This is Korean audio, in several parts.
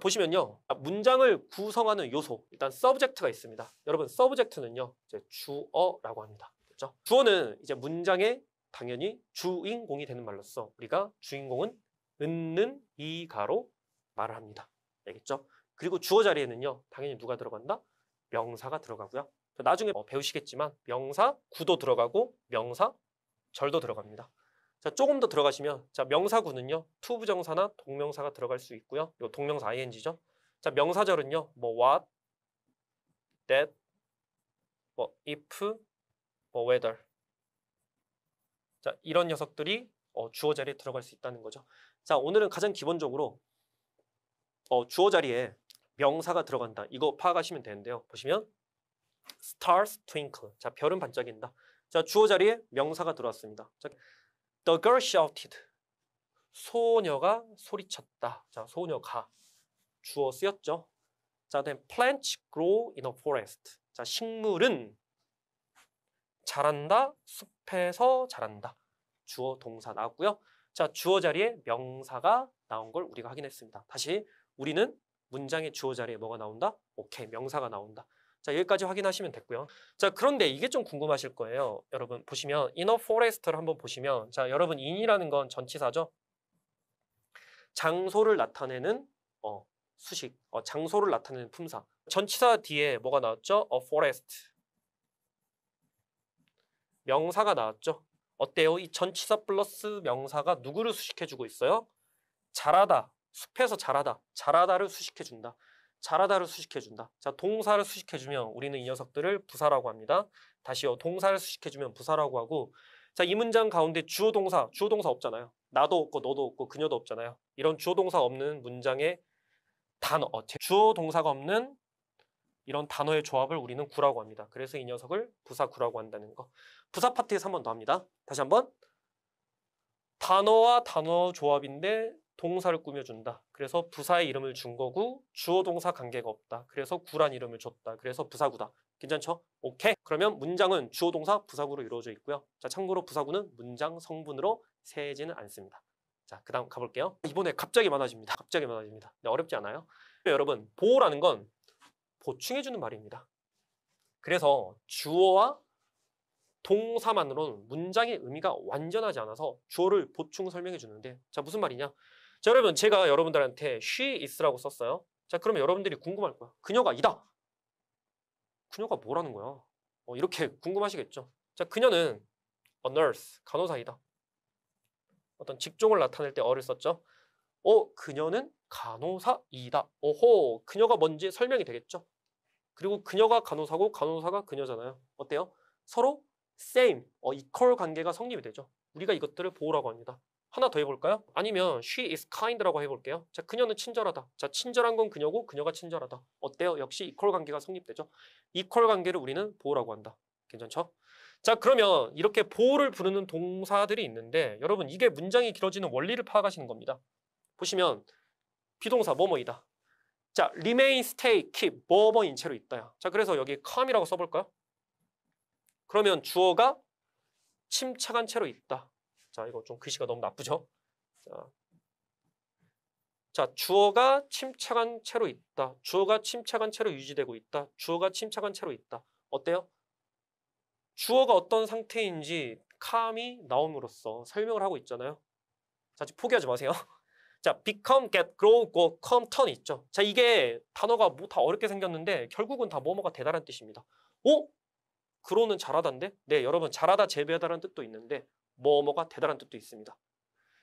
보시면요. 아, 문장을 구성하는 요소, 일단 서브젝트가 있습니다. 여러분, 서브젝트는요. 이제 주어라고 합니다. 그렇죠? 주어는 이제 문장의 당연히 주인공이 되는 말로써 우리가 주인공은 은는 이가로 말을 합니다. 알겠죠? 그리고 주어 자리에는요. 당연히 누가 들어간다? 명사가 들어가고요. 나중에 뭐 배우시겠지만 명사 구도 들어가고 명사 절도 들어갑니다. 자, 조금 더 들어가시면 자, 명사구는요. 투부정사나 동명사가 들어갈 수 있고요. 요 동명사 ing죠. 자, 명사절은요. 뭐 what, that, 뭐 if, 뭐 whether. 자, 이런 녀석들이 어, 주어 자리에 들어갈 수 있다는 거죠. 자, 오늘은 가장 기본적으로 어, 주어 자리에 명사가 들어간다. 이거 파악하시면 되는데요. 보시면 stars twinkle. 자, 별은 반짝인다. 자, 주어 자리에 명사가 들어왔습니다. 자, The girl shouted. 소녀가 소리쳤다. 자, 소녀가 주어 쓰였죠. 자, then plants grow in a forest. 자, 식물은 자란다, 숲에서 자란다. 주어 동사 나왔고요. 자, 주어 자리에 명사가 나온 걸 우리가 확인했습니다. 다시 우리는 문장의 주어 자리에 뭐가 나온다? 오케이, 명사가 나온다. 자, 여기까지 확인하시면 됐고요. 자, 그런데 이게 좀 궁금하실 거예요. 여러분 보시면 inner forest를 한번 보시면 자, 여러분 in이라는 건 전치사죠. 장소를 나타내는 어, 수식, 어, 장소를 나타내는 품사. 전치사 뒤에 뭐가 나왔죠? a forest. 명사가 나왔죠. 어때요? 이 전치사 플러스 명사가 누구를 수식해주고 있어요? 자라다 숲에서 자라다자라다를 수식해준다. 잘하다를 수식해준다. 자, 동사를 수식해주면 우리는 이 녀석들을 부사라고 합니다. 다시요, 동사를 수식해주면 부사라고 하고 자, 이 문장 가운데 주어 동사, 주어 동사 없잖아요. 나도 없고 너도 없고 그녀도 없잖아요. 이런 주어 동사 없는 문장의 단어, 주어 동사가 없는 이런 단어의 조합을 우리는 구라고 합니다. 그래서 이 녀석을 부사 구라고 한다는 거. 부사 파트에서 한번 더 합니다. 다시 한번 단어와 단어 조합인데 동사를 꾸며준다. 그래서 부사의 이름을 준 거고 주어 동사 관계가 없다. 그래서 구란 이름을 줬다. 그래서 부사구다. 괜찮죠? 오케이. 그러면 문장은 주어 동사 부사구로 이루어져 있고요. 자, 참고로 부사구는 문장 성분으로 세지는 않습니다. 자, 그다음 가볼게요. 이번에 갑자기 많아집니다. 갑자기 많아집니다. 네, 어렵지 않아요? 네, 여러분, 보호라는 건 보충해주는 말입니다. 그래서 주어와 동사만으로는 문장의 의미가 완전하지 않아서 주어를 보충 설명해 주는데 자 무슨 말이냐 자, 여러분, 제가 여러분들한테 she is라고 썼어요. 자, 그러면 여러분들이 궁금할 거야. 그녀가 이다. 그녀가 뭐라는 거야? 어, 이렇게 궁금하시겠죠. 자, 그녀는 a nurse, 간호사이다. 어떤 직종을 나타낼 때 어를 썼죠. 어, 그녀는 간호사이다. 오호, 그녀가 뭔지 설명이 되겠죠. 그리고 그녀가 간호사고 간호사가 그녀잖아요. 어때요? 서로 same, 어, equal 관계가 성립이 되죠. 우리가 이것들을 보호라고 합니다. 하나 더 해볼까요? 아니면 she is kind라고 해볼게요. 자, 그녀는 친절하다. 자, 친절한 건 그녀고 그녀가 친절하다. 어때요? 역시 이퀄 관계가 성립되죠. 이퀄 관계를 우리는 보호라고 한다. 괜찮죠? 자, 그러면 이렇게 보호를 부르는 동사들이 있는데 여러분 이게 문장이 길어지는 원리를 파악하시는 겁니다. 보시면 비동사 뭐뭐이다. 자, remain, stay, keep, 뭐뭐인 채로 있다야. 자, 그래서 여기 come이라고 써볼까요? 그러면 주어가 침착한 채로 있다. 자, 이거 좀 글씨가 너무 나쁘죠? 자, 자, 주어가 침착한 채로 있다. 주어가 침착한 채로 유지되고 있다. 주어가 침착한 채로 있다. 어때요? 주어가 어떤 상태인지 캄이 나옴으로써 설명을 하고 있잖아요. 자, 지금 포기하지 마세요. 자, become, get, grow, go, come, turn 있죠. 자, 이게 단어가 뭐다 어렵게 생겼는데 결국은 다 뭐뭐가 대단한 뜻입니다. 오? 어? 그로는 잘하다인데? 네, 여러분 잘하다, 재배하다라는 뜻도 있는데 뭐뭐가 대단한 뜻도 있습니다.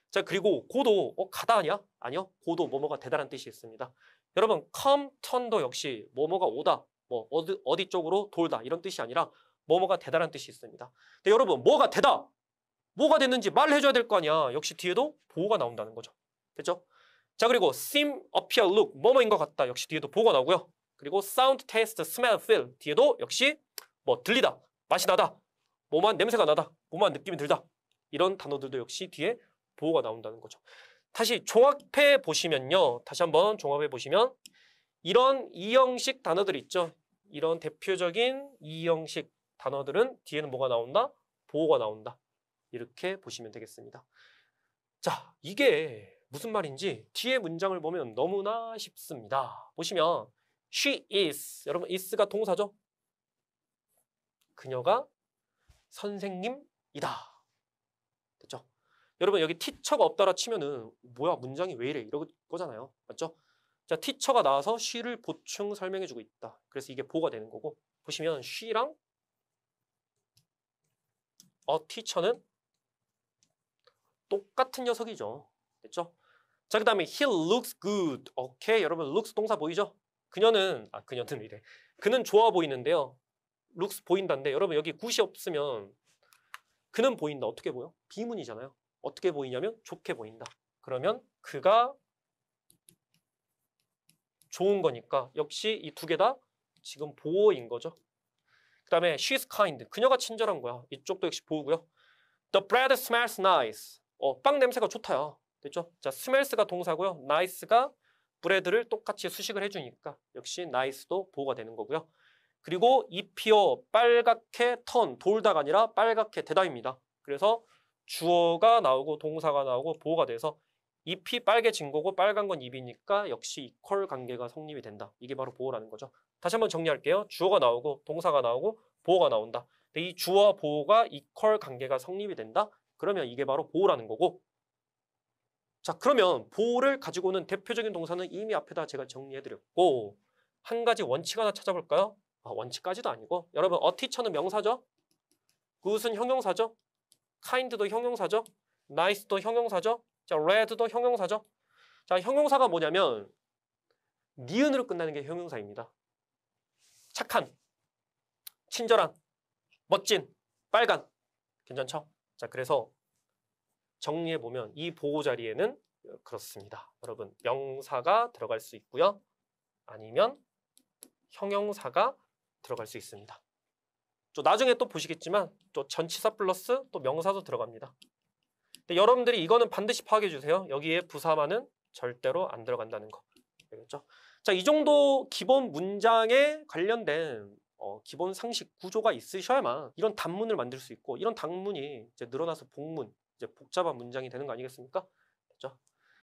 자, 그리고 고도 어, 가다 아니야? 아니요. 고도 뭐뭐가 대단한 뜻이 있습니다. 여러분, 컴턴도 역시 뭐뭐가 오다, 뭐 어디, 어디 쪽으로 돌다 이런 뜻이 아니라 뭐뭐가 대단한 뜻이 있습니다. 근데 여러분, 뭐가 대다 뭐가 됐는지 말해줘야 될 거 아니야. 역시 뒤에도 보호가 나온다는 거죠. 됐죠? 자, 그리고 seem, appear, look, 뭐뭐인 것 같다. 역시 뒤에도 보호가 나오고요. 그리고 sound, taste, smell, feel 뒤에도 역시 뭐 들리다, 맛이 나다, 뭐만 냄새가 나다, 뭐만 느낌이 들다 이런 단어들도 역시 뒤에 보호가 나온다는 거죠. 다시 종합해 보시면요. 다시 한번 종합해 보시면 이런 이형식 단어들 있죠. 이런 대표적인 이형식 단어들은 뒤에는 뭐가 나온다? 보호가 나온다. 이렇게 보시면 되겠습니다. 자, 이게 무슨 말인지 뒤에 문장을 보면 너무나 쉽습니다. 보시면 she is 여러분 is가 동사죠. 그녀가 선생님이다. 됐죠? 여러분 여기 티처가 없다라 치면은 뭐야 문장이 왜 이래 이러 거잖아요. 맞죠? 자 티처가 나와서 쉬를 보충 설명해주고 있다. 그래서 이게 보가 되는 거고 보시면 쉬랑 어 티처는 똑같은 녀석이죠. 됐죠? 자, 그 다음에 he looks good. 오케이, 여러분 looks 동사 보이죠? 그녀는, 아, 그녀는 이래. 그는 좋아 보이는데요. looks 보인다인데 여러분 여기 굿이 없으면 그는 보인다. 어떻게 보여? 비문이잖아요. 어떻게 보이냐면 좋게 보인다. 그러면 그가 좋은 거니까 역시 이 두 개다 지금 보호인 거죠. 그 다음에 she's kind. 그녀가 친절한 거야. 이쪽도 역시 보호고요. The bread smells nice. 어, 빵 냄새가 좋다요. 됐죠? 자, smells가 동사고요. nice가 브레드를 똑같이 수식을 해주니까 역시 nice도 보호가 되는 거고요. 그리고 이피어 빨갛게 턴 돌다가 아니라 빨갛게 되다입니다. 그래서 주어가 나오고 동사가 나오고 보호가 돼서 잎이 빨개진 거고 빨간 건 잎이니까 역시 이퀄 관계가 성립이 된다. 이게 바로 보호라는 거죠. 다시 한번 정리할게요. 주어가 나오고 동사가 나오고 보호가 나온다. 근데 이 주어와 보호가 이퀄 관계가 성립이 된다. 그러면 이게 바로 보호라는 거고 자 그러면 보호를 가지고 는 대표적인 동사는 이미 앞에다 제가 정리해드렸고 한 가지 원칙 하나 찾아볼까요? 아, 원칙까지도 아니고 여러분 어티처는 명사죠? 굿은 형용사죠? 카인드도 형용사죠? 나이스도 형용사죠? 자, 레드도 형용사죠? 자, 형용사가 뭐냐면 니은으로 끝나는 게 형용사입니다. 착한, 친절한, 멋진, 빨간. 괜찮죠? 자, 그래서 정리해보면 이 보호 자리에는 그렇습니다. 여러분, 명사가 들어갈 수 있고요. 아니면 형용사가 들어갈 수 있습니다. 또 나중에 또 보시겠지만 또 전치사 플러스 또 명사도 들어갑니다. 여러분들이 이거는 반드시 파악해 주세요. 여기에 부사만은 절대로 안 들어간다는 거. 알겠죠? 자, 이 정도 기본 문장에 관련된 어, 기본 상식 구조가 있으셔야만 이런 단문을 만들 수 있고 이런 단문이 이제 늘어나서 복문, 이제 복잡한 문장이 되는 거 아니겠습니까? 그렇죠?